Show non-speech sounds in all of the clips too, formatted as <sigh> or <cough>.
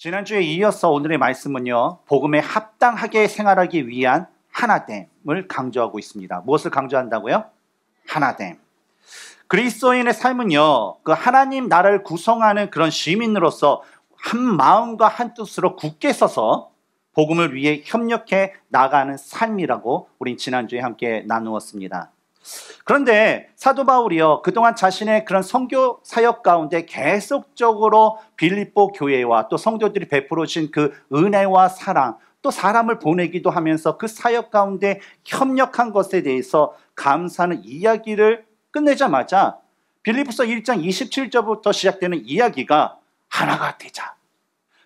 지난주에 이어서 오늘의 말씀은요, 복음에 합당하게 생활하기 위한 하나됨을 강조하고 있습니다. 무엇을 강조한다고요? 하나됨. 그리스도인의 삶은요, 그 하나님 나라를 구성하는 그런 시민으로서 한 마음과 한 뜻으로 굳게 서서 복음을 위해 협력해 나가는 삶이라고 우린 지난주에 함께 나누었습니다. 그런데 사도 바울이요 그동안 자신의 그런 성교 사역 가운데 계속적으로 빌립보 교회와 또 성도들이 베풀어진 그 은혜와 사랑 또 사람을 보내기도 하면서 그 사역 가운데 협력한 것에 대해서 감사하는 이야기를 끝내자마자 빌립보서 1장 27절부터 시작되는 이야기가 하나가 되자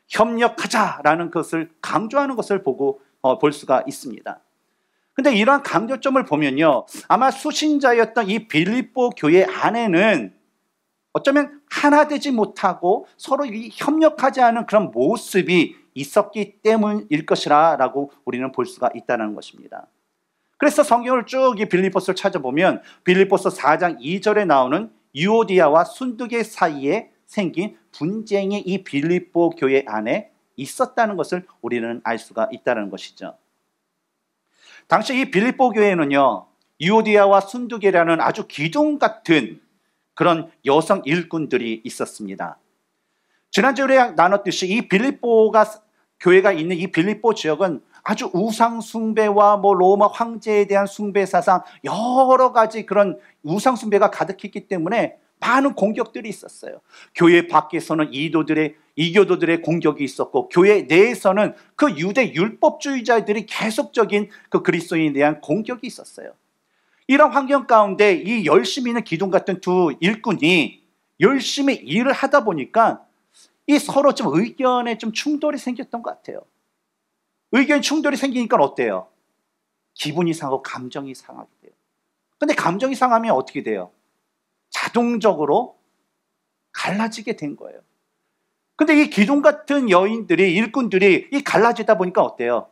협력하자라는 것을 강조하는 것을 보고 어, 볼 수가 있습니다. 근데 이러한 강조점을 보면요. 아마 수신자였던 이 빌립보 교회 안에는 어쩌면 하나 되지 못하고 서로 협력하지 않은 그런 모습이 있었기 때문일 것이라라고 우리는 볼 수가 있다는 것입니다. 그래서 성경을 쭉 이 빌립보스를 찾아보면 빌립보스 4장 2절에 나오는 유오디아와 순두계 사이에 생긴 분쟁이 이 빌립보 교회 안에 있었다는 것을 우리는 알 수가 있다는 것이죠. 당시 이 빌립보 교회는요, 이오디아와 순두계라는 아주 기둥 같은 그런 여성 일꾼들이 있었습니다. 지난주에 나눴듯이 이 빌립보가 교회가 있는 이 빌립보 지역은 아주 우상 숭배와 뭐 로마 황제에 대한 숭배 사상 여러 가지 그런 우상 숭배가 가득했기 때문에 많은 공격들이 있었어요. 교회 밖에서는 이도들의 이교도들의 공격이 있었고 교회 내에서는 그 유대 율법주의자들이 계속적인 그 그리스도인에 대한 공격이 있었어요. 이런 환경 가운데 이 열심히 있는 기둥 같은 두 일꾼이 열심히 일을 하다 보니까 이 서로 좀 의견에 좀 충돌이 생겼던 것 같아요. 의견 충돌이 생기니까 어때요? 기분이 상하고 감정이 상하게 돼요. 근데 감정이 상하면 어떻게 돼요? 자동적으로 갈라지게 된 거예요. 근데 이 기둥 같은 여인들이, 일꾼들이 이 갈라지다 보니까 어때요?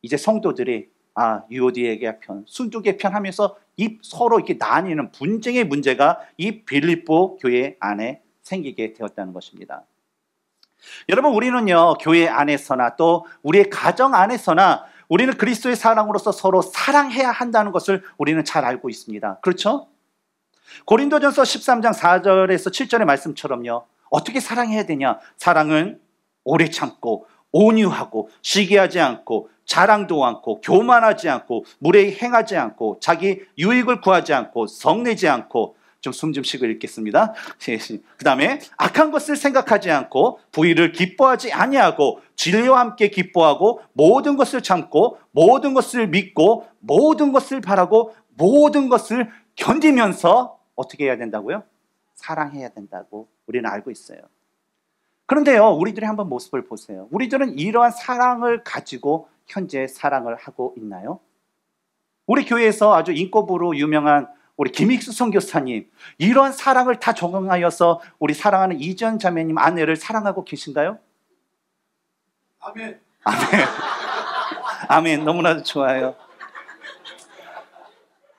이제 성도들이, 아, 유오디에게 편, 순두계 편 하면서 이 서로 이렇게 나뉘는 분쟁의 문제가 이 빌립보 교회 안에 생기게 되었다는 것입니다. 여러분, 우리는요, 교회 안에서나 또 우리의 가정 안에서나 우리는 그리스도의 사랑으로서 서로 사랑해야 한다는 것을 우리는 잘 알고 있습니다. 그렇죠? 고린도전서 13장 4절에서 7절의 말씀처럼요. 어떻게 사랑해야 되냐? 사랑은 오래 참고 온유하고 시기하지 않고 자랑도 않고 교만하지 않고 무례 행하지 않고 자기 유익을 구하지 않고 성내지 않고 좀 숨좀 쉬고 읽겠습니다. <laughs> 예, 예. 그 다음에 악한 것을 생각하지 않고 부의를 기뻐하지 아니하고 진리와 함께 기뻐하고 모든 것을 참고 모든 것을 믿고 모든 것을 바라고 모든 것을 견디면서 어떻게 해야 된다고요? 사랑해야 된다고 우리는 알고 있어요. 그런데요, 우리들의 한번 모습을 보세요. 우리들은 이러한 사랑을 가지고 현재 사랑을 하고 있나요? 우리 교회에서 아주 인꼬부로 유명한 우리 김익수 선교사님, 이러한 사랑을 다 적용하여서 우리 사랑하는 이전 자매님 아내를 사랑하고 계신가요? 아멘. 아멘. 아멘. 너무나도 좋아요.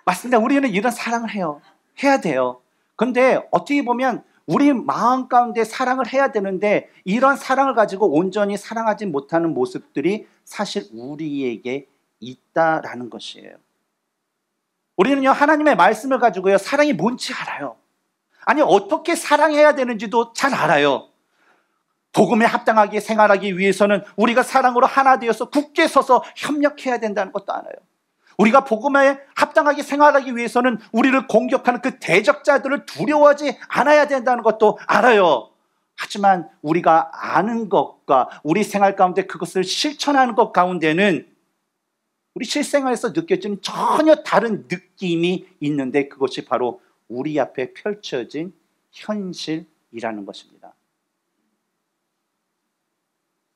맞습니다. 우리는 이런 사랑을 해요. 해야 돼요. 근데 어떻게 보면 우리 마음 가운데 사랑을 해야 되는데 이런 사랑을 가지고 온전히 사랑하지 못하는 모습들이 사실 우리에게 있다라는 것이에요. 우리는요, 하나님의 말씀을 가지고요, 사랑이 뭔지 알아요. 아니, 어떻게 사랑해야 되는지도 잘 알아요. 복음에 합당하게 생활하기 위해서는 우리가 사랑으로 하나 되어서 굳게 서서 협력해야 된다는 것도 알아요. 우리가 복음에 합당하게 생활하기 위해서는 우리를 공격하는 그 대적자들을 두려워하지 않아야 된다는 것도 알아요. 하지만 우리가 아는 것과 우리 생활 가운데 그것을 실천하는 것 가운데는 우리 실생활에서 느껴지는 전혀 다른 느낌이 있는데 그것이 바로 우리 앞에 펼쳐진 현실이라는 것입니다.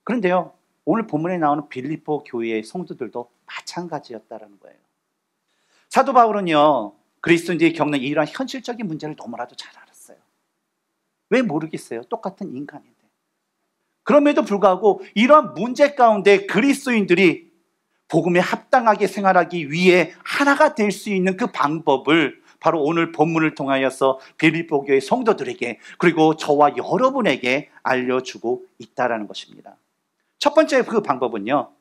그런데요, 오늘 본문에 나오는 빌리포 교회의 성도들도 마찬가지였다라는 거예요. 사도 바울은요, 그리스도인들이 겪는 이러한 현실적인 문제를 너무나도 잘 알았어요. 왜 모르겠어요? 똑같은 인간인데. 그럼에도 불구하고 이러한 문제 가운데 그리스도인들이 복음에 합당하게 생활하기 위해 하나가 될 수 있는 그 방법을 바로 오늘 본문을 통하여서 빌립보 교의 성도들에게 그리고 저와 여러분에게 알려주고 있다라는 것입니다. 첫 번째 그 방법은요.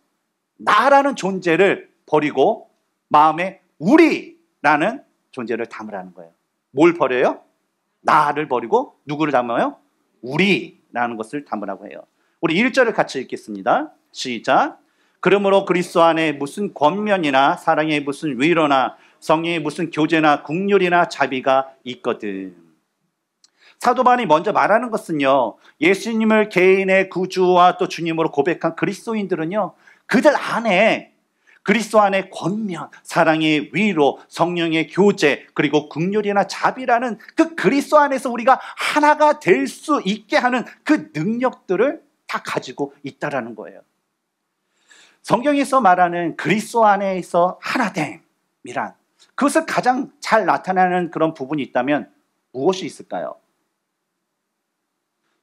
나라는 존재를 버리고 마음에 우리라는 존재를 담으라는 거예요. 뭘 버려요? 나를 버리고 누구를 담아요? 우리라는 것을 담으라고 해요. 우리 1절을 같이 읽겠습니다. 시작. 그러므로 그리스도 안에 무슨 권면이나 사랑의 무슨 위로나 성의 무슨 교제나 국률이나 자비가 있거든. 사도반이 먼저 말하는 것은요. 예수님을 개인의 구주와 또 주님으로 고백한 그리스도인들은요. 그들 안에 그리스도 안에 권면, 사랑의 위로, 성령의 교제, 그리고 극률이나 자비라는 그 그리스도 안에서 우리가 하나가 될 수 있게 하는 그 능력들을 다 가지고 있다라는 거예요. 성경에서 말하는 그리스도 안에서 하나됨이란 그것을 가장 잘 나타내는 그런 부분이 있다면 무엇이 있을까요?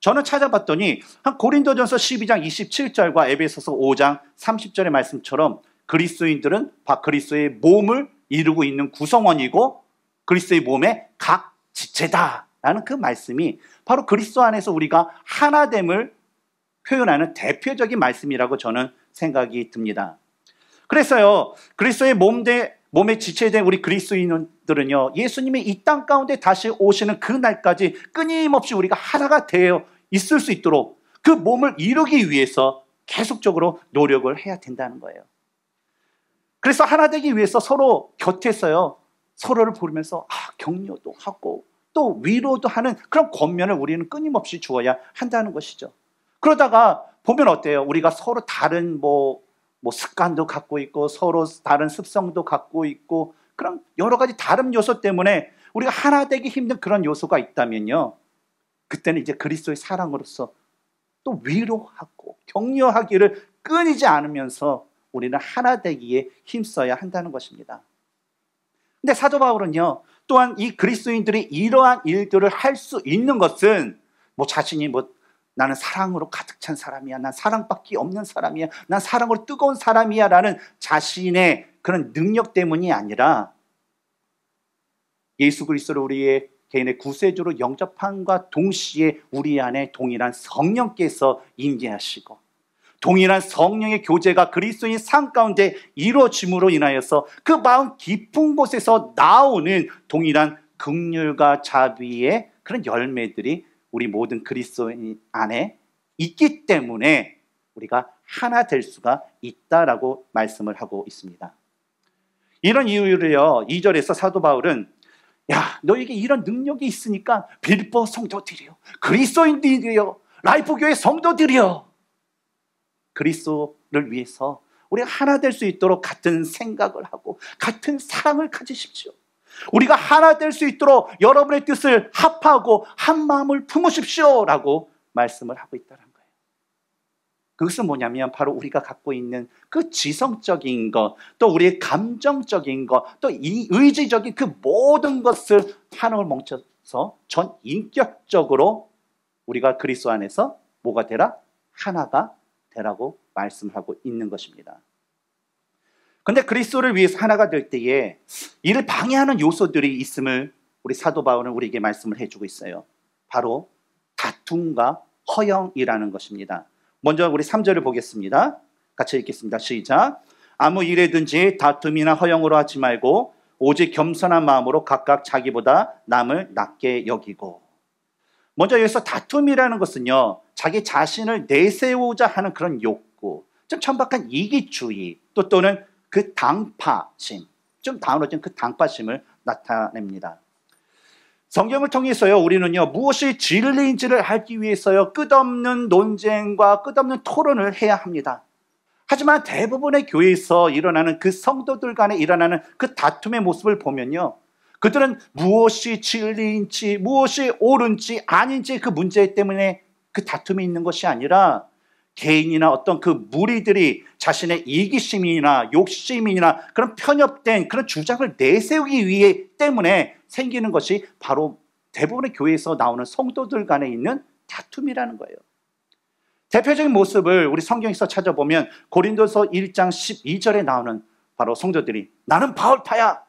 저는 찾아봤더니 한 고린도전서 12장 27절과 에베소서 5장 30절의 말씀처럼 그리스인들은그리스의 몸을 이루고 있는 구성원이고 그리스의 몸의 각 지체다라는 그 말씀이 바로 그리스도 안에서 우리가 하나됨을 표현하는 대표적인 말씀이라고 저는 생각이 듭니다. 그래서요, 그리스의 몸대, 몸에 지체된 우리 그리스인들은요 예수님이 이 땅 가운데 다시 오시는 그 날까지 끊임없이 우리가 하나가 되어 있을 수 있도록 그 몸을 이루기 위해서 계속적으로 노력을 해야 된다는 거예요. 그래서 하나 되기 위해서 서로 곁에서요. 서로를 부르면서 아, 격려도 하고 또 위로도 하는 그런 권면을 우리는 끊임없이 주어야 한다는 것이죠. 그러다가 보면 어때요? 우리가 서로 다른 뭐, 뭐 습관도 갖고 있고 서로 다른 습성도 갖고 있고 그런 여러 가지 다른 요소 때문에 우리가 하나 되기 힘든 그런 요소가 있다면요. 그때는 이제 그리스도의 사랑으로서 또 위로하고 격려하기를 끊이지 않으면서 우리는 하나 되기에 힘써야 한다는 것입니다. 근데 사도 바울은요, 또한 이 그리스도인들이 이러한 일들을 할 수 있는 것은 뭐 자신이 뭐 나는 사랑으로 가득 찬 사람이야. 난 사랑밖에 없는 사람이야. 난 사랑으로 뜨거운 사람이야. 라는 자신의 그런 능력 때문이 아니라 예수 그리스도를 우리의 개인의 구세주로 영접함과 동시에 우리 안에 동일한 성령께서 임재하시고 동일한 성령의 교제가 그리스도인 삶 가운데 이루어짐으로 인하여서 그 마음 깊은 곳에서 나오는 동일한 극휼과 자비의 그런 열매들이 우리 모든 그리스도인 안에 있기 때문에 우리가 하나 될 수가 있다라고 말씀을 하고 있습니다. 이런 이유를요. 2절에서 사도 바울은 야, 너에게 이런 능력이 있으니까 빌보 성도들이요. 그리스도인들이요. 라이프 교회 성도들이요. 그리스도를 위해서 우리가 하나 될 수 있도록 같은 생각을 하고 같은 사랑을 가지십시오. 우리가 하나 될 수 있도록 여러분의 뜻을 합하고 한 마음을 품으십시오라고 말씀을 하고 있다라. 그것은 뭐냐면 바로 우리가 갖고 있는 그 지성적인 것, 또 우리의 감정적인 것, 또이 의지적인 그 모든 것을 하나을멈춰서전 인격적으로 우리가 그리스도 안에서 뭐가 되라? 하나가 되라고 말씀하고 있는 것입니다. 근데 그리스도를 위해서 하나가 될 때에 이를 방해하는 요소들이 있음을 우리 사도 바울은 우리에게 말씀을 해주고 있어요. 바로 다툼과 허영이라는 것입니다. 먼저 우리 3절을 보겠습니다. 같이 읽겠습니다. 시작. 아무 일에든지 다툼이나 허영으로 하지 말고 오직 겸손한 마음으로 각각 자기보다 남을 낮게 여기고. 먼저 여기서 다툼이라는 것은요, 자기 자신을 내세우자 하는 그런 욕구, 좀 천박한 이기주의, 또 또는 그 당파심, 좀 다운로진 그 당파심을 나타냅니다. 성경을 통해서요, 우리는요, 무엇이 진리인지를 알기 위해서요, 끝없는 논쟁과 끝없는 토론을 해야 합니다. 하지만 대부분의 교회에서 일어나는 그 성도들 간에 일어나는 그 다툼의 모습을 보면요, 그들은 무엇이 진리인지, 무엇이 옳은지 아닌지 그 문제 때문에 그 다툼이 있는 것이 아니라 개인이나 어떤 그 무리들이 자신의 이기심이나 욕심이나 그런 편협된 그런 주장을 내세우기 위해 때문에 생기는 것이 바로 대부분의 교회에서 나오는 성도들 간에 있는 다툼이라는 거예요. 대표적인 모습을 우리 성경에서 찾아보면 고린도서 1장 12절에 나오는 바로 성도들이 나는 바울파야,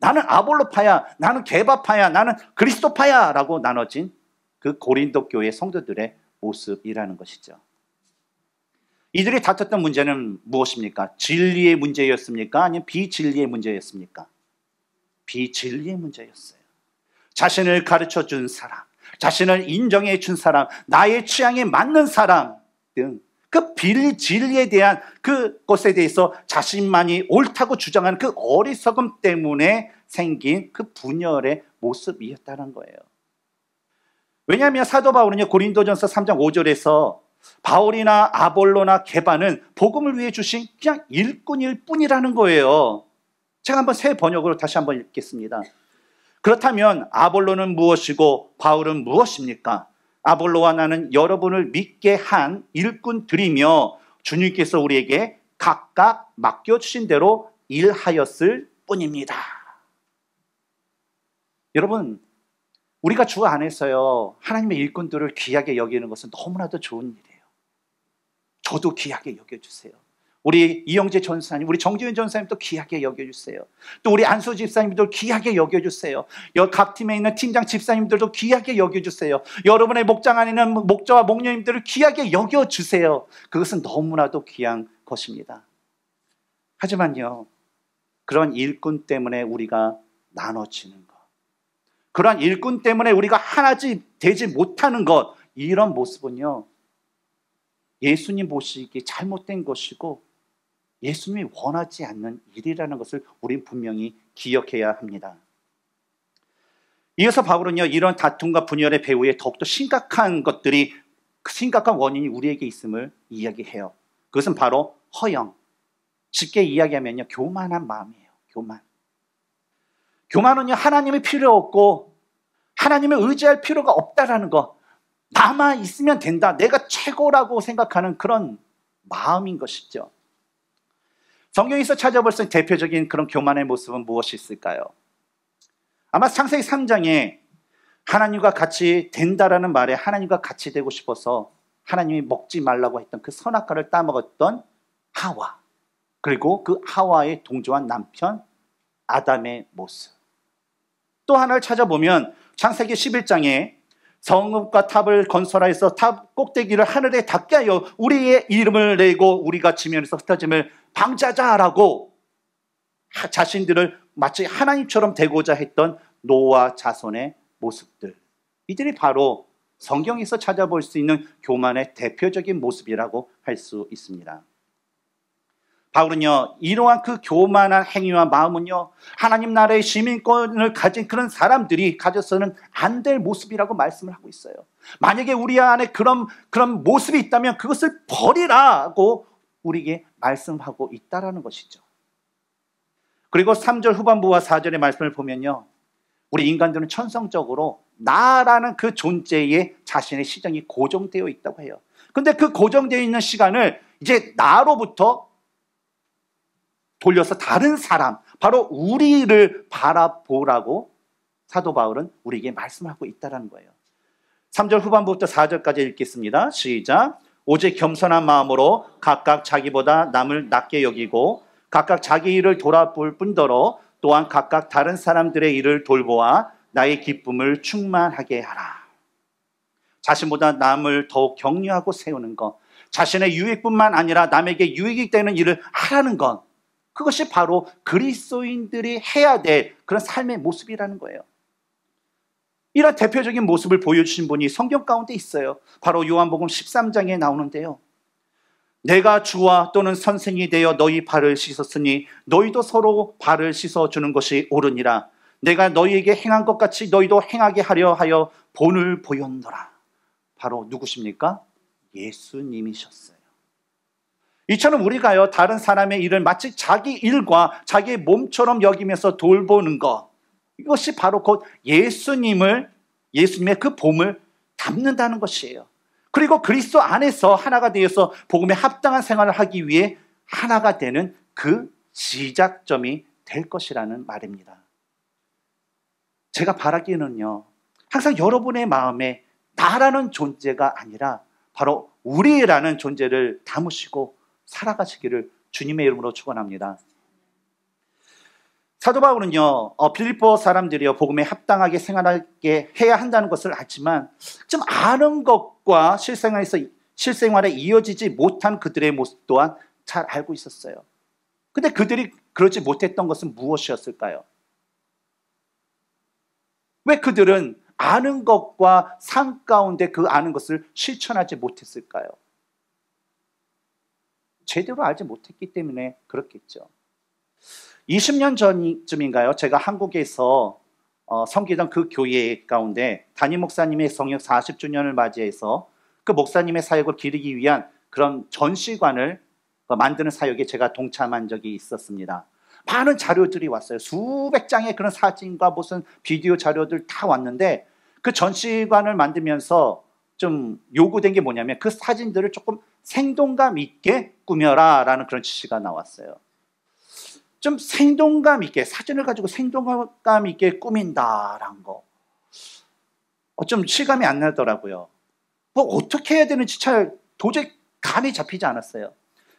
나는 아볼로파야, 나는 개바파야, 나는 그리스도파야라고 나눠진 그 고린도 교회 성도들의 모습이라는 것이죠. 이들이 다퉜던 문제는 무엇입니까? 진리의 문제였습니까? 아니면 비진리의 문제였습니까? 비진리의 문제였어요. 자신을 가르쳐 준 사람, 자신을 인정해 준 사람, 나의 취향에 맞는 사람 등그 비진리에 대한 그것에 대해서 자신만이 옳다고 주장하는 그 어리석음 때문에 생긴 그 분열의 모습이었다는 거예요. 왜냐하면 사도 바울은요 고린도전서 3장 5절에서 바울이나 아볼로나 개반은 복음을 위해 주신 그냥 일꾼일 뿐이라는 거예요. 제가 한번 새 번역으로 다시 한번 읽겠습니다. 그렇다면 아볼로는 무엇이고 바울은 무엇입니까? 아볼로와 나는 여러분을 믿게 한 일꾼들이며 주님께서 우리에게 각각 맡겨주신 대로 일하였을 뿐입니다. 여러분, 우리가 주 안에서요, 하나님의 일꾼들을 귀하게 여기는 것은 너무나도 좋은 일이에요. 저도 귀하게 여겨주세요. 우리 이영재 전사님, 우리 정지윤 전사님도 귀하게 여겨주세요. 또 우리 안수 집사님도 귀하게 여겨주세요. 각 팀에 있는 팀장 집사님들도 귀하게 여겨주세요. 여러분의 목장 안에 는 목자와 목녀님들을 귀하게 여겨주세요. 그것은 너무나도 귀한 것입니다. 하지만요, 그런 일꾼 때문에 우리가 나눠지는 것, 그러한 일꾼 때문에 우리가 하나지 되지 못하는 것, 이런 모습은요, 예수님 보시기에 잘못된 것이고 예수님이 원하지 않는 일이라는 것을 우리는 분명히 기억해야 합니다. 이어서 바울은요, 이런 다툼과 분열의 배후에 더욱더 심각한 것들이, 심각한 원인이 우리에게 있음을 이야기해요. 그것은 바로 허영. 쉽게 이야기하면요, 교만한 마음이에요. 교만. 교만은요, 하나님이 필요 없고, 하나님을 의지할 필요가 없다라는 것. 남아 있으면 된다. 내가 최고라고 생각하는 그런 마음인 것이죠. 성경에서 찾아볼 수 있는 대표적인 그런 교만의 모습은 무엇이 있을까요? 아마 창세기 3장에 하나님과 같이 된다라는 말에 하나님과 같이 되고 싶어서 하나님이 먹지 말라고 했던 그 선악과를 따먹었던 하와 그리고 그 하와의 동조한 남편 아담의 모습 또 하나를 찾아보면 창세기 11장에 성읍과 탑을 건설하여서 탑 꼭대기를 하늘에 닿게 하여 우리의 이름을 내고 우리가 지면에서 흩어짐을 방자자라고 자신들을 마치 하나님처럼 되고자 했던 노아 자손의 모습들. 이들이 바로 성경에서 찾아볼 수 있는 교만의 대표적인 모습이라고 할 수 있습니다. 바울은요, 이러한 그 교만한 행위와 마음은요, 하나님 나라의 시민권을 가진 그런 사람들이 가져서는 안 될 모습이라고 말씀을 하고 있어요. 만약에 우리 안에 그런, 그런 모습이 있다면 그것을 버리라고 우리에게 말씀하고 있다라는 것이죠. 그리고 3절 후반부와 4절의 말씀을 보면요. 우리 인간들은 천성적으로 나라는 그 존재에 자신의 시장이 고정되어 있다고 해요. 근데 그 고정되어 있는 시간을 이제 나로부터 돌려서 다른 사람, 바로 우리를 바라보라고 사도 바울은 우리에게 말씀하고 있다는 거예요. 3절 후반부터 4절까지 읽겠습니다. 시작. 오직 겸손한 마음으로 각각 자기보다 남을 낮게 여기고 각각 자기 일을 돌아볼 뿐더러 또한 각각 다른 사람들의 일을 돌보아 나의 기쁨을 충만하게 하라. 자신보다 남을 더욱 격려하고 세우는 것. 자신의 유익뿐만 아니라 남에게 유익이 되는 일을 하라는 것. 그것이 바로 그리스도인들이 해야 될 그런 삶의 모습이라는 거예요. 이런 대표적인 모습을 보여주신 분이 성경 가운데 있어요. 바로 요한복음 13장에 나오는데요. 내가 주와 또는 선생이 되어 너희 발을 씻었으니 너희도 서로 발을 씻어 주는 것이 옳으니라. 내가 너희에게 행한 것 같이 너희도 행하게 하려 하여 본을 보였노라. 바로 누구십니까? 예수님이셨어요. 이처럼 우리가요, 다른 사람의 일을 마치 자기 일과 자기 몸처럼 여기면서 돌보는 것. 이것이 바로 곧 예수님을, 예수님의 그 봄을 담는다는 것이에요. 그리고 그리스도 안에서 하나가 되어서 복음에 합당한 생활을 하기 위해 하나가 되는 그 시작점이 될 것이라는 말입니다. 제가 바라기는요, 항상 여러분의 마음에 나라는 존재가 아니라 바로 우리라는 존재를 담으시고 살아가시기를 주님의 이름으로 축원합니다. 사도 바울은요, 어, 필리포 사람들이요, 복음에 합당하게 생활하게 해야 한다는 것을 알지만, 좀 아는 것과 실생활에서, 실생활에 이어지지 못한 그들의 모습 또한 잘 알고 있었어요. 근데 그들이 그러지 못했던 것은 무엇이었을까요? 왜 그들은 아는 것과 상 가운데 그 아는 것을 실천하지 못했을까요? 제대로 알지 못했기 때문에 그렇겠죠. 20년 전쯤인가요? 제가 한국에서 성기던 어, 그 교회 가운데 담임 목사님의 성역 40주년을 맞이해서 그 목사님의 사역을 기르기 위한 그런 전시관을 만드는 사역에 제가 동참한 적이 있었습니다. 많은 자료들이 왔어요. 수백 장의 그런 사진과 무슨 비디오 자료들 다 왔는데 그 전시관을 만들면서 좀 요구된 게 뭐냐면 그 사진들을 조금 생동감 있게 꾸며라라는 그런 지시가 나왔어요. 좀 생동감 있게 사진을 가지고 생동감 있게 꾸민다란 거. 어좀 실감이 안 나더라고요. 뭐 어떻게 해야 되는지 잘 도저히 감이 잡히지 않았어요.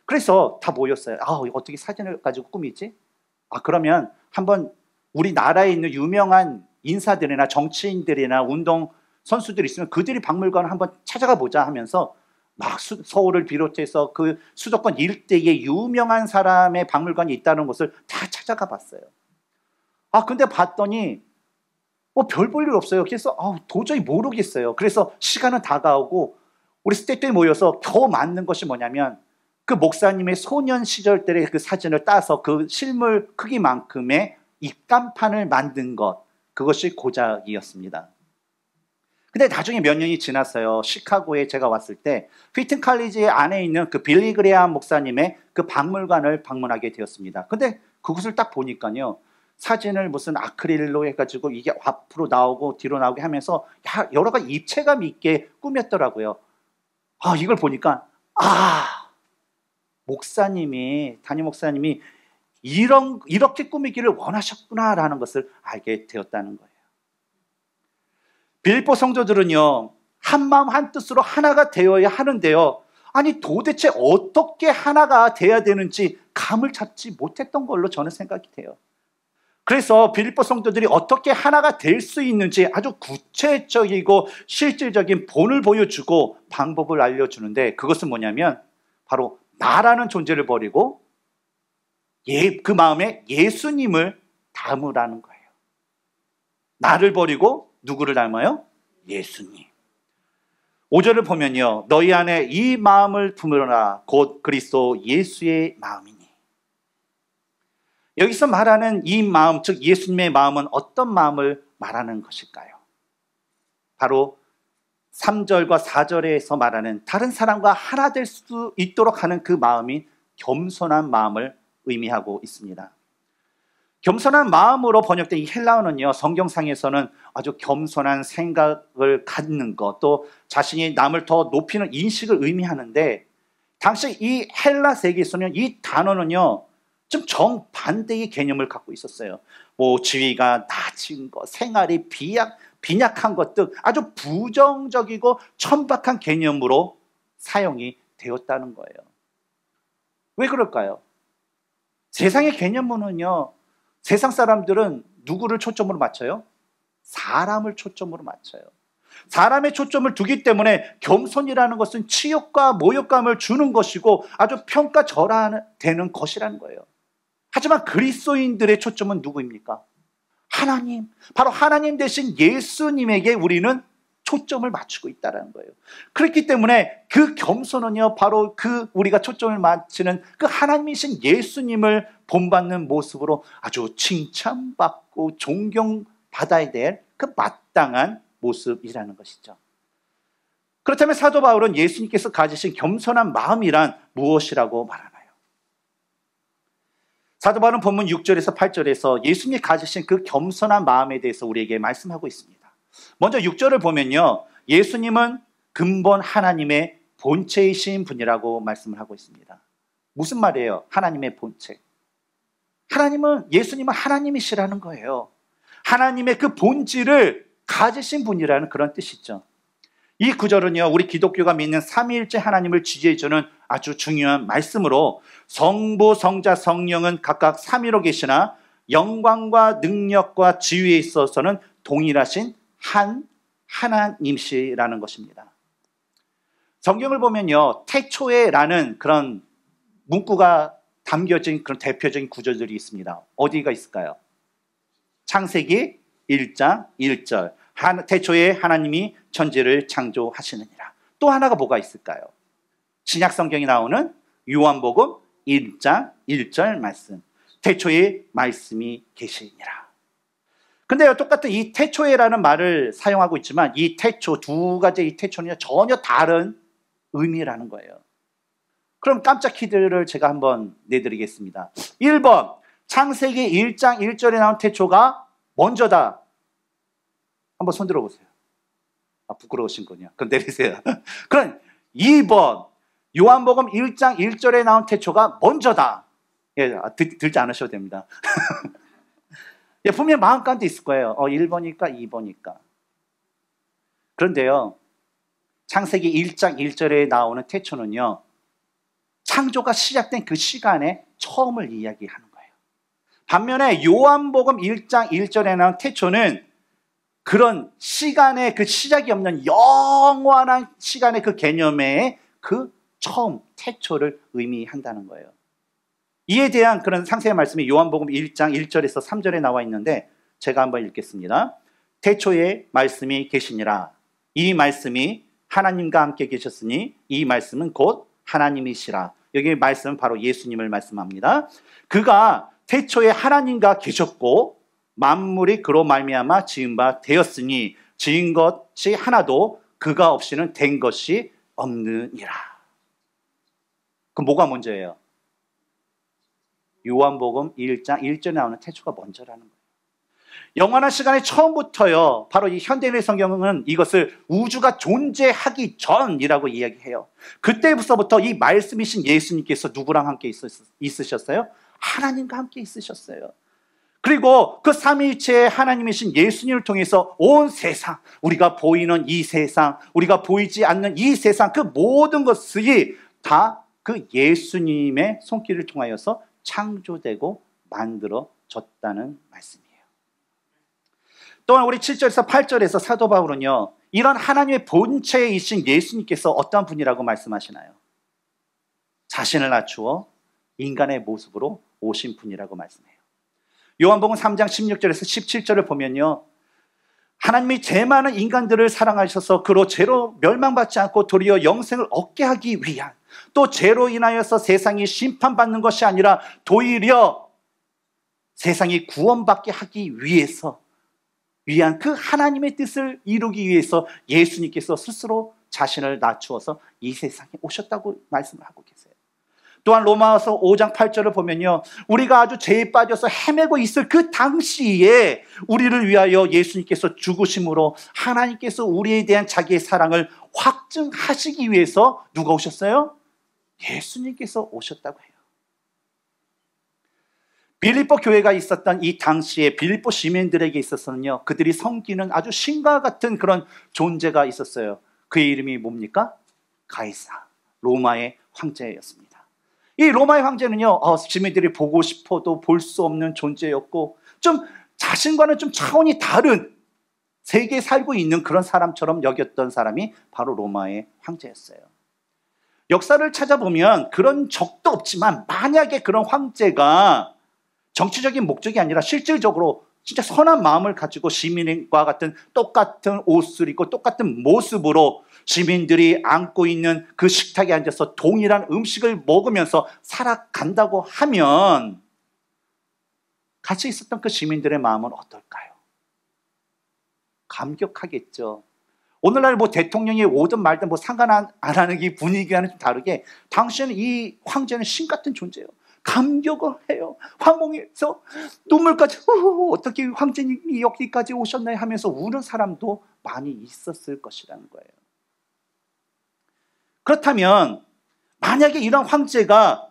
그래서 다 모였어요. 아, 어떻게 사진을 가지고 꾸미지? 아, 그러면 한번 우리나라에 있는 유명한 인사들이나 정치인들이나 운동 선수들이 있으면 그들이 박물관을 한번 찾아가 보자 하면서 막 수, 서울을 비롯해서 그 수도권 일대에 유명한 사람의 박물관이 있다는 것을 다 찾아가 봤어요. 아, 근데 봤더니 뭐 별 볼 일 없어요. 그래서 아, 도저히 모르겠어요. 그래서 시간은 다가오고 우리 스태프들이 모여서 겨우 맞는 것이 뭐냐면 그 목사님의 소년 시절 때의 그 사진을 따서 그 실물 크기만큼의 입간판을 만든 것 그것이 고작이었습니다. 근데 나중에 몇 년이 지났어요. 시카고에 제가 왔을 때 휘튼 칼리지 안에 있는 그 빌리 그레암 목사님의 그 박물관을 방문하게 되었습니다. 근데 그곳을 딱 보니까요. 사진을 무슨 아크릴로 해가지고 이게 앞으로 나오고 뒤로 나오게 하면서 여러 가지 입체감 있게 꾸몄더라고요. 아, 이걸 보니까, 아, 목사님이, 담임 목사님이 이런, 이렇게 꾸미기를 원하셨구나라는 것을 알게 되었다는 거예요. 빌보 성도들은요, 한마음 한뜻으로 하나가 되어야 하는데요. 아니 도대체 어떻게 하나가 돼야 되는지 감을 찾지 못했던 걸로 저는 생각이 돼요. 그래서 빌립보 성도들이 어떻게 하나가 될 수 있는지 아주 구체적이고 실질적인 본을 보여주고 방법을 알려주는데 그것은 뭐냐면 바로 나라는 존재를 버리고 예, 그 마음에 예수님을 담으라는 거예요. 나를 버리고 누구를 닮아요? 예수님. 5절을 보면요. 너희 안에 이 마음을 품으라. 곧 그리스도 예수의 마음이니. 여기서 말하는 이 마음, 즉 예수님의 마음은 어떤 마음을 말하는 것일까요? 바로 3절과 4절에서 말하는 다른 사람과 하나 될 수 있도록 하는 그 마음이 겸손한 마음을 의미하고 있습니다. 겸손한 마음으로 번역된 이 헬라어는요, 성경상에서는 아주 겸손한 생각을 갖는 것, 또 자신이 남을 더 높이는 인식을 의미하는데, 당시 이 헬라 세계에서는 이 단어는요, 좀 정반대의 개념을 갖고 있었어요. 뭐, 지위가 낮은 것, 생활이 비약, 빈약한 것 등 아주 부정적이고 천박한 개념으로 사용이 되었다는 거예요. 왜 그럴까요? 세상의 개념문은요, 세상 사람들은 누구를 초점으로 맞춰요? 사람을 초점으로 맞춰요. 사람의 초점을 두기 때문에 겸손이라는 것은 치욕과 모욕감을 주는 것이고 아주 평가절하되는 것이라는 거예요. 하지만 그리스도인들의 초점은 누구입니까? 하나님. 바로 하나님 대신 예수님에게 우리는 초점을 맞추고 있다는 거예요. 그렇기 때문에 그 겸손은요, 바로 그 우리가 초점을 맞추는 그 하나님이신 예수님을 본받는 모습으로 아주 칭찬받고 존경받아야 될 그 마땅한 모습이라는 것이죠. 그렇다면 사도 바울은 예수님께서 가지신 겸손한 마음이란 무엇이라고 말하나요? 사도 바울은 본문 6절에서 8절에서 예수님이 가지신 그 겸손한 마음에 대해서 우리에게 말씀하고 있습니다. 먼저 6절을 보면요. 예수님은 근본 하나님의 본체이신 분이라고 말씀을 하고 있습니다. 무슨 말이에요? 하나님의 본체. 하나님은, 예수님은 하나님이시라는 거예요. 하나님의 그 본질을 가지신 분이라는 그런 뜻이죠. 이 구절은요, 우리 기독교가 믿는 삼위일체 하나님을 지지해주는 아주 중요한 말씀으로 성부, 성자, 성령은 각각 삼위로 계시나 영광과 능력과 지위에 있어서는 동일하신 한하나님씨라는 것입니다. 성경을 보면요, 태초에라는 그런 문구가 담겨진 그런 대표적인 구절들이 있습니다. 어디가 있을까요? 창세기 1장 1절. 태초에 하나님이 천지를 창조하시느니라. 또 하나가 뭐가 있을까요? 신약 성경이 나오는 요한복음 1장 1절 말씀. 태초에 말씀이 계시니라. 근데요, 똑같은 이 태초에라는 말을 사용하고 있지만 이 태초, 두 가지 이 태초는 전혀 다른 의미라는 거예요. 그럼 깜짝 키드를 제가 한번 내드리겠습니다. 1번, 창세기 1장 1절에 나온 태초가 먼저다. 한번 손 들어보세요. 아, 부끄러우신 거냐. 그럼 내리세요. <laughs> 그럼 2번, 요한복음 1장 1절에 나온 태초가 먼저다. 예, 아, 들, 들지 않으셔도 됩니다. <laughs> 분명히 마음 가운데 있을 거예요. 어, 1번이니까 2번이니까. 그런데요. 창세기 1장 1절에 나오는 태초는요. 창조가 시작된 그 시간에 처음을 이야기하는 거예요. 반면에 요한복음 1장 1절에 나온 태초는 그런 시간에그 시작이 없는 영원한 시간의 그개념에그 처음 태초를 의미한다는 거예요. 이에 대한 그런 상세한 말씀이 요한복음 1장 1절에서 3절에 나와 있는데 제가 한번 읽겠습니다. 태초에 말씀이 계시니라. 이 말씀이 하나님과 함께 계셨으니 이 말씀은 곧 하나님이시라. 여기 말씀은 바로 예수님을 말씀합니다. 그가 태초에 하나님과 계셨고 만물이 그로 말미암아 지은 바 되었으니 지은 것이 하나도 그가 없이는 된 것이 없느니라. 그 뭐가 먼저예요? 요한복음 1장 1절에 나오는 태초가 먼저라는 거예요. 영원한 시간의 처음부터요. 바로 이 현대인의 성경은 이것을 우주가 존재하기 전이라고 이야기해요. 그때부터부터 이 말씀이신 예수님께서 누구랑 함께 있으셨어요? 하나님과 함께 있으셨어요. 그리고 그 삼위일체의 하나님이신 예수님을 통해서 온 세상, 우리가 보이는 이 세상, 우리가 보이지 않는 이 세상 그 모든 것이 다 그 예수님의 손길을 통하여서 창조되고 만들어졌다는 말씀이에요. 또한 우리 7절에서 8절에서 사도 바울은요, 이런 하나님의 본체이신 예수님께서 어떠 분이라고 말씀하시나요? 자신을 낮추어 인간의 모습으로 오신 분이라고 말씀해요. 요한복음 3장 16절에서 17절을 보면요. 하나님이 죄 많은 인간들을 사랑하셔서 그로 죄로 멸망받지 않고 도리어 영생을 얻게 하기 위한 또 죄로 인하여서 세상이 심판받는 것이 아니라 도리어 세상이 구원받게 하기 위해서 위한 그 하나님의 뜻을 이루기 위해서 예수님께서 스스로 자신을 낮추어서 이 세상에 오셨다고 말씀을 하고 계세요. 또한 로마서 5장 8절을 보면요. 우리가 아주 죄에 빠져서 헤매고 있을 그 당시에 우리를 위하여 예수님께서 죽으심으로 하나님께서 우리에 대한 자기의 사랑을 확증하시기 위해서 누가 오셨어요? 예수님께서 오셨다고 해요. 빌립보 교회가 있었던 이 당시에 빌립보 시민들에게 있어서는요, 그들이 섬기는 아주 신과 같은 그런 존재가 있었어요. 그의 이름이 뭡니까? 가이사, 로마의 황제였습니다. 이 로마의 황제는요, 어, 시민들이 보고 싶어도 볼 수 없는 존재였고, 좀 자신과는 좀 차원이 다른 세계에 살고 있는 그런 사람처럼 여겼던 사람이 바로 로마의 황제였어요. 역사를 찾아보면 그런 적도 없지만 만약에 그런 황제가 정치적인 목적이 아니라 실질적으로 진짜 선한 마음을 가지고 시민과 같은 똑같은 옷을 입고 똑같은 모습으로 시민들이 앉고 있는 그 식탁에 앉아서 동일한 음식을 먹으면서 살아간다고 하면 같이 있었던 그 시민들의 마음은 어떨까요? 감격하겠죠. 오늘날 뭐 대통령이 오든 말든 뭐 상관 안, 안 하는 이 분위기와는 좀 다르게 당시에는 이 황제는 신 같은 존재예요. 감격을 해요. 황홍에서 눈물까지 어떻게 황제님이 여기까지 오셨나요 하면서 우는 사람도 많이 있었을 것이라는 거예요. 그렇다면 만약에 이런 황제가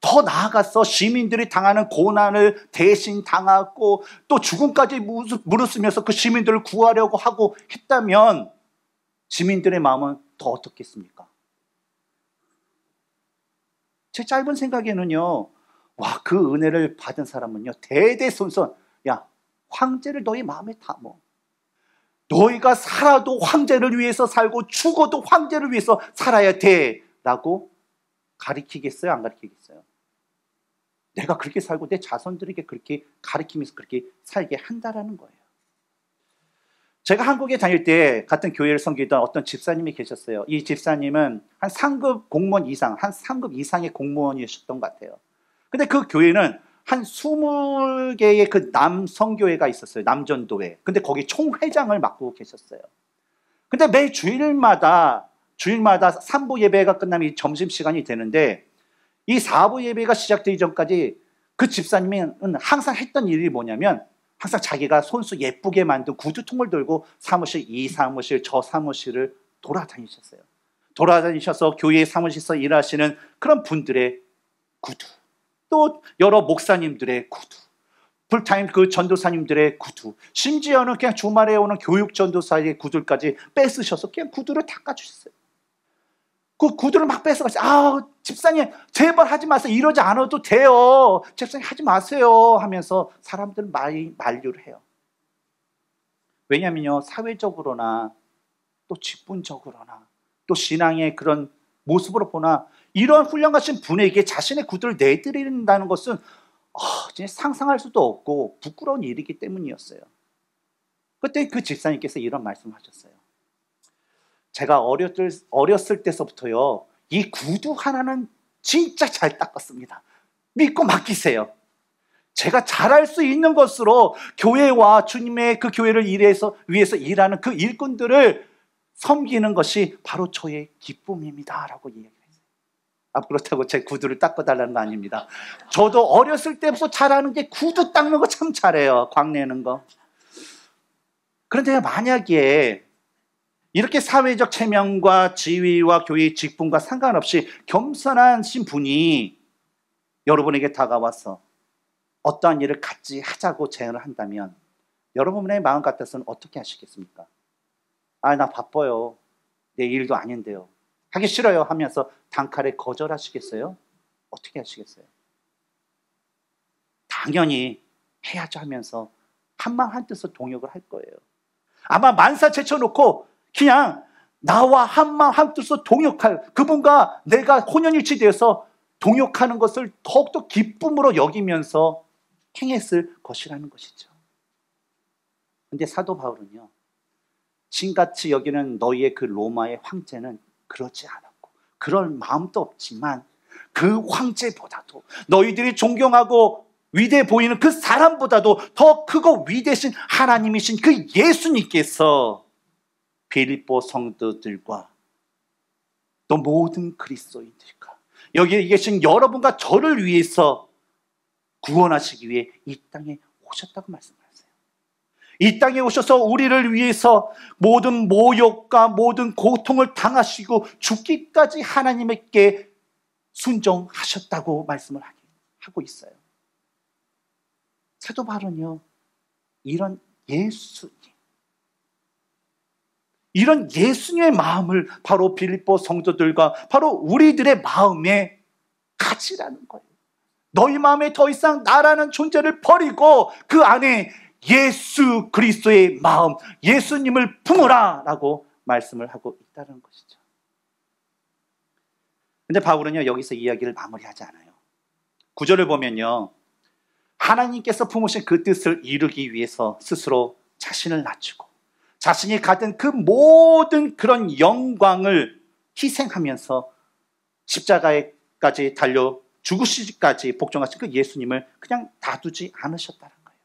더 나아가서 시민들이 당하는 고난을 대신 당하고 또 죽음까지 무릅쓰면서 그 시민들을 구하려고 하고 했다면 지민들의 마음은 더 어떻겠습니까? 제 짧은 생각에는요, 와, 그 은혜를 받은 사람은요, 대대손손, 야, 황제를 너희 마음에 담어. 너희가 살아도 황제를 위해서 살고 죽어도 황제를 위해서 살아야 돼. 라고 가리키겠어요? 안 가리키겠어요? 내가 그렇게 살고 내 자손들에게 그렇게 가리키면서 그렇게 살게 한다라는 거예요. 제가 한국에 다닐 때 같은 교회를 섬기던 어떤 집사님이 계셨어요. 이 집사님은 한 상급 공무원 이상, 한 상급 이상의 공무원이셨던 것 같아요. 근데 그 교회는 한 20개의 그 남성교회가 있었어요. 남전도회. 근데 거기 총회장을 맡고 계셨어요. 근데 매 주일마다, 주일마다 3부 예배가 끝나면 점심시간이 되는데 이 4부 예배가 시작되기 전까지 그 집사님은 항상 했던 일이 뭐냐면 항상 자기가 손수 예쁘게 만든 구두통을 들고 사무실 이 사무실 저 사무실을 돌아다니셨어요. 돌아다니셔서 교회 사무실에서 일하시는 그런 분들의 구두, 또 여러 목사님들의 구두, 풀타임 그 전도사님들의 구두, 심지어는 그냥 주말에 오는 교육 전도사의 구두까지 뺏으셔서 그냥 구두를 닦아주셨어요. 그 구두를 막 뺏어가지고, 아, 집사님, 제발 하지 마세요. 이러지 않아도 돼요. 집사님, 하지 마세요. 하면서 사람들은 말, 만류를 해요. 왜냐면요, 사회적으로나, 또 직분적으로나, 또 신앙의 그런 모습으로 보나, 이런 훈련 하신 분에게 자신의 구두를 내드린다는 것은, 아, 어, 진짜 상상할 수도 없고, 부끄러운 일이기 때문이었어요. 그때 그 집사님께서 이런 말씀을 하셨어요. 제가 어렸을, 어렸을 때서부터요, 이 구두 하나는 진짜 잘 닦았습니다. 믿고 맡기세요. 제가 잘할 수 있는 것으로 교회와 주님의 그 교회를 일해서, 위해서 일하는 그 일꾼들을 섬기는 것이 바로 저의 기쁨입니다. 라고 이야기했어요. 아, 그렇다고 제 구두를 닦아달라는 거 아닙니다. 저도 어렸을 때부터 잘하는 게 구두 닦는 거 참 잘해요. 광내는 거. 그런데 만약에 이렇게 사회적 체면과 지위와 교회의 직분과 상관없이 겸손하신 분이 여러분에게 다가와서 어떠한 일을 같이 하자고 제안을 한다면 여러분의 마음 같아서는 어떻게 하시겠습니까? 아, 나 바빠요. 내 일도 아닌데요. 하기 싫어요 하면서 단칼에 거절하시겠어요? 어떻게 하시겠어요? 당연히 해야죠 하면서 한마 한뜻으로 동역을 할 거예요. 아마 만사 제쳐놓고 그냥 나와 한마 음 한뜻으로 동역할 그분과 내가 혼연일치되어서 동역하는 것을 더욱더 기쁨으로 여기면서 행했을 것이라는 것이죠. 근데 사도 바울은요. 진같이 여기는 너희의 그 로마의 황제는 그렇지 않았고 그럴 마음도 없지만 그 황제보다도 너희들이 존경하고 위대 보이는 그 사람보다도 더 크고 위대신 하나님이신 그 예수님께서 빌립보 성도들과 또 모든 그리스도인들과 여기에 계신 여러분과 저를 위해서 구원하시기 위해 이 땅에 오셨다고 말씀하세요. 이 땅에 오셔서 우리를 위해서 모든 모욕과 모든 고통을 당하시고 죽기까지 하나님께 순종하셨다고 말씀을 하고 있어요. 사도 바울요 이런 예수님 이런 예수님의 마음을 바로 빌립보 성도들과 바로 우리들의 마음에 가지라는 거예요. 너희 마음에 더 이상 나라는 존재를 버리고 그 안에 예수 그리스도의 마음, 예수님을 품으라라고 말씀을 하고 있다는 것이죠. 근데 바울은요, 여기서 이야기를 마무리하지 않아요. 구절을 보면요, 하나님께서 품으신 그 뜻을 이루기 위해서 스스로 자신을 낮추고, 자신이 가진 그 모든 그런 영광을 희생하면서 십자가에까지 달려 죽으시기까지 복종하신 그 예수님을 그냥 놔두지 않으셨다는 거예요.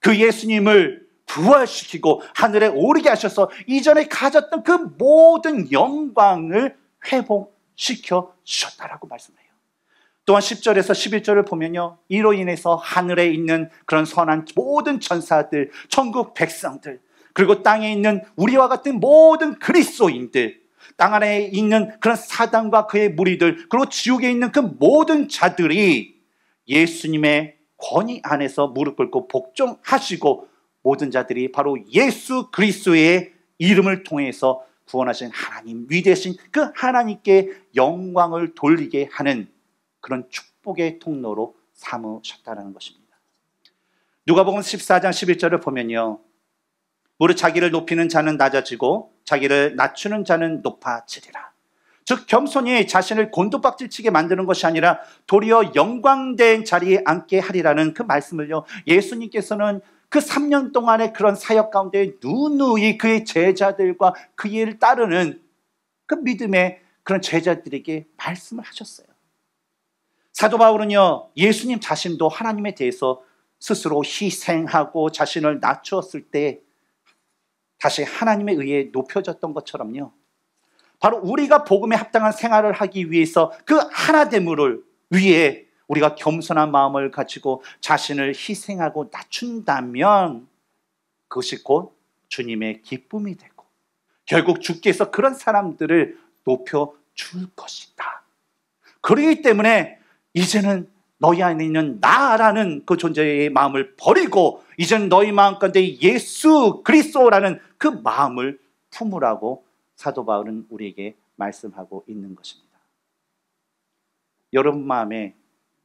그 예수님을 부활시키고 하늘에 오르게 하셔서 이전에 가졌던 그 모든 영광을 회복시켜 주셨다라고 말씀해요. 또한 10절에서 11절을 보면요. 이로 인해서 하늘에 있는 그런 선한 모든 천사들, 천국 백성들, 그리고 땅에 있는 우리와 같은 모든 그리스도인들, 땅 안에 있는 그런 사단과 그의 무리들, 그리고 지옥에 있는 그 모든 자들이 예수님의 권위 안에서 무릎 꿇고 복종하시고 모든 자들이 바로 예수 그리스도의 이름을 통해서 구원하신 하나님, 위대신 그 하나님께 영광을 돌리게 하는 그런 축복의 통로로 삼으셨다는 것입니다. 누가복음 14장 11절을 보면요. 무릇 자기를 높이는 자는 낮아지고 자기를 낮추는 자는 높아지리라. 즉 겸손이 자신을 곤두박질치게 만드는 것이 아니라 도리어 영광된 자리에 앉게 하리라는 그 말씀을요. 예수님께서는 그 3년 동안의 그런 사역 가운데 누누이 그의 제자들과 그의 따르는 그 믿음의 그런 제자들에게 말씀을 하셨어요. 사도 바울은요, 예수님 자신도 하나님에 대해서 스스로 희생하고 자신을 낮추었을 때 다시 하나님의 의해 높여졌던 것처럼요. 바로 우리가 복음에 합당한 생활을 하기 위해서 그 하나됨을 위해 우리가 겸손한 마음을 가지고 자신을 희생하고 낮춘다면 그것이 곧 주님의 기쁨이 되고 결국 주께서 그런 사람들을 높여 줄 것이다. 그러기 때문에 이제는 너희 안에 있는 나라는 그 존재의 마음을 버리고 이젠 너희 마음 가운데 예수 그리스도라는 그 마음을 품으라고 사도 바울은 우리에게 말씀하고 있는 것입니다. 여러분 마음에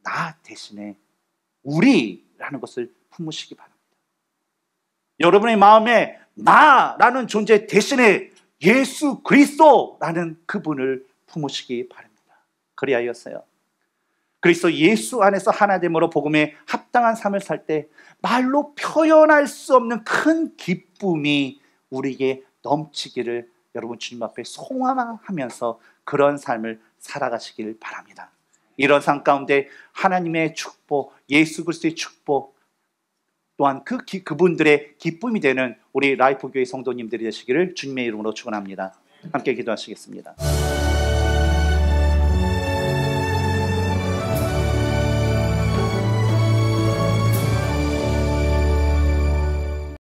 나 대신에 우리라는 것을 품으시기 바랍니다. 여러분의 마음에 나라는 존재 대신에 예수 그리스도라는 그분을 품으시기 바랍니다. 그리하여서요. 그리스도 예수 안에서 하나됨으로 복음에 합당한 삶을 살 때 말로 표현할 수 없는 큰 기쁨이 우리에게 넘치기를 여러분 주님 앞에 송화하면서 그런 삶을 살아가시길 바랍니다. 이런 삶 가운데 하나님의 축복, 예수 그리스도의 축복 또한 그 기, 그분들의 기쁨이 되는 우리 라이프 교회 성도님들이 되시기를 주님의 이름으로 축원합니다. 함께 기도하시겠습니다.